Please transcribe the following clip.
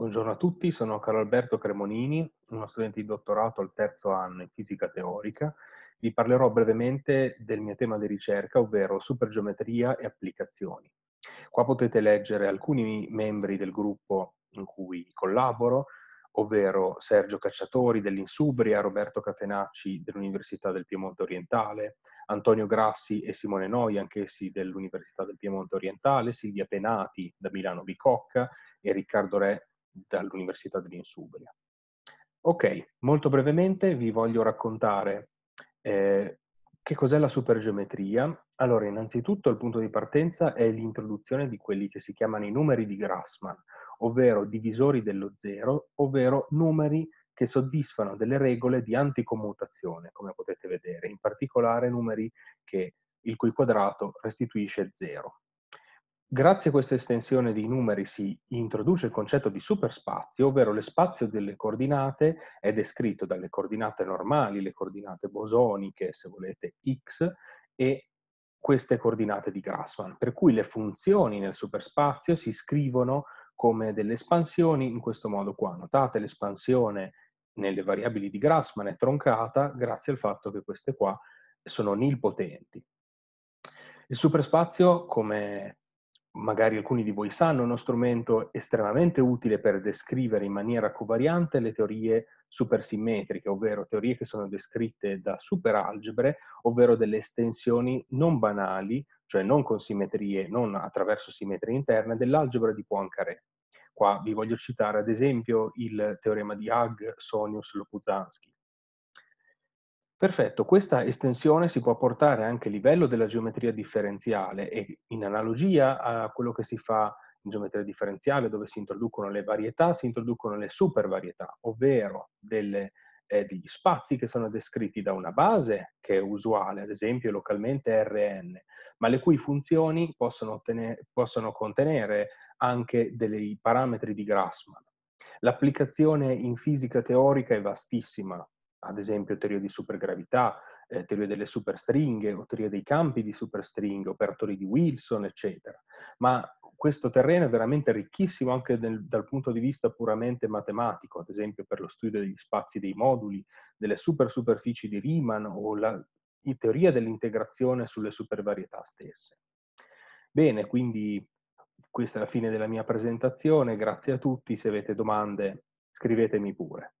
Buongiorno a tutti, sono Carlo Alberto Cremonini, uno studente di dottorato al terzo anno in fisica teorica. Vi parlerò brevemente del mio tema di ricerca, ovvero supergeometria e applicazioni. Qua potete leggere alcuni membri del gruppo in cui collaboro, ovvero Sergio Cacciatori dell'Insubria, Roberto Catenacci dell'Università del Piemonte Orientale, Antonio Grassi e Simone Noi, anch'essi dell'Università del Piemonte Orientale, Silvia Penati da Milano Bicocca e Riccardo Re dall'Università dell'Insubria. Ok, molto brevemente vi voglio raccontare eh, che cos'è la supergeometria. Allora, innanzitutto il punto di partenza è l'introduzione di quelli che si chiamano i numeri di Grassmann, ovvero divisori dello zero, ovvero numeri che soddisfano delle regole di anticommutazione, come potete vedere, in particolare numeri che, il cui quadrato restituisce zero. Grazie a questa estensione dei numeri si introduce il concetto di superspazio, ovvero lo spazio delle coordinate è descritto dalle coordinate normali, le coordinate bosoniche, se volete, x, e queste coordinate di Grassmann, per cui le funzioni nel superspazio si scrivono come delle espansioni in questo modo qua. Notate l'espansione nelle variabili di Grassmann è troncata grazie al fatto che queste qua sono nilpotenti. Il superspazio, come magari alcuni di voi sanno, è uno strumento estremamente utile per descrivere in maniera covariante le teorie supersimmetriche, ovvero teorie che sono descritte da superalgebre, ovvero delle estensioni non banali, cioè non con simmetrie, non attraverso simmetrie interne, dell'algebra di Poincaré. Qua vi voglio citare ad esempio il teorema di Hagg, Sonius, Lopuzansky. Perfetto, questa estensione si può portare anche a livello della geometria differenziale e in analogia a quello che si fa in geometria differenziale dove si introducono le varietà, si introducono le supervarietà, ovvero delle, eh, degli spazi che sono descritti da una base che è usuale, ad esempio localmente Rn, ma le cui funzioni possono, ottenere, possono contenere anche dei parametri di Grassmann. L'applicazione in fisica teorica è vastissima, ad esempio teoria di supergravità, eh, teoria delle superstringhe o teoria dei campi di superstringhe, operatori di Wilson, eccetera. Ma questo terreno è veramente ricchissimo anche del, dal punto di vista puramente matematico, ad esempio per lo studio degli spazi dei moduli, delle supersuperfici di Riemann o la teoria dell'integrazione sulle supervarietà stesse. Bene, quindi questa è la fine della mia presentazione, grazie a tutti, se avete domande scrivetemi pure.